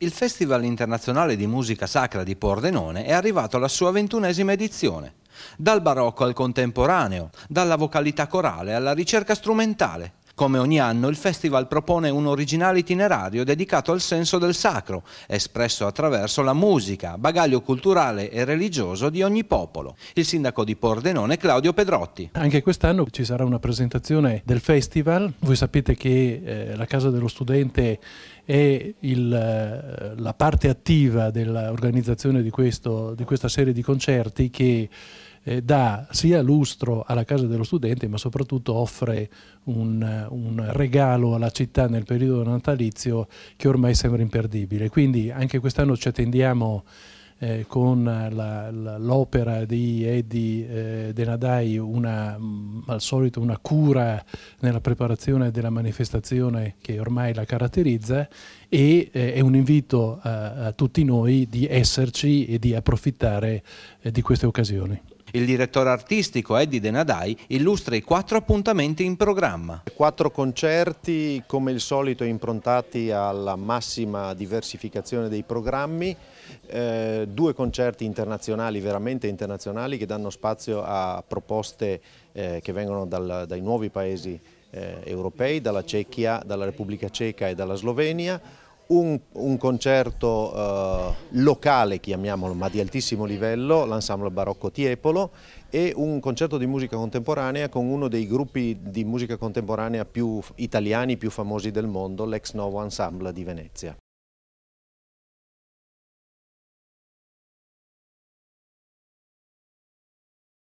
Il Festival internazionale di musica sacra di Pordenone è arrivato alla sua ventunesima edizione. Dal barocco al contemporaneo, dalla vocalità corale alla ricerca strumentale, come ogni anno il festival propone un originale itinerario dedicato al senso del sacro, espresso attraverso la musica, bagaglio culturale e religioso di ogni popolo. Il sindaco di Pordenone Claudio Pedrotti. Anche quest'anno ci sarà una presentazione del festival. Voi sapete che eh, la Casa dello Studente è il, eh, la parte attiva dell'organizzazione di, questo, di questa serie di concerti che eh, dà sia lustro alla casa dello studente ma soprattutto offre un, un, regalo alla città nel periodo natalizio che ormai sembra imperdibile. Quindi anche quest'anno ci attendiamo eh, con l'opera di Eddie eh, Nadai, una, mm, al solito una cura nella preparazione della manifestazione che ormai la caratterizza e eh, è un invito a, a, tutti noi di esserci e di approfittare eh, di queste occasioni. Il direttore artistico Eddie Denadai illustra i quattro appuntamenti in programma. Quattro concerti come il solito improntati alla massima diversificazione dei programmi, eh, due concerti internazionali, veramente internazionali, che danno spazio a proposte eh, che vengono dal, dai nuovi paesi eh, europei, dalla Cecchia, dalla Repubblica Ceca e dalla Slovenia, un, un concerto eh, locale, chiamiamolo, ma di altissimo livello, l'ensemble barocco Tiepolo, e un concerto di musica contemporanea con uno dei gruppi di musica contemporanea più italiani, più famosi del mondo, l'ex Novo Ensemble di Venezia.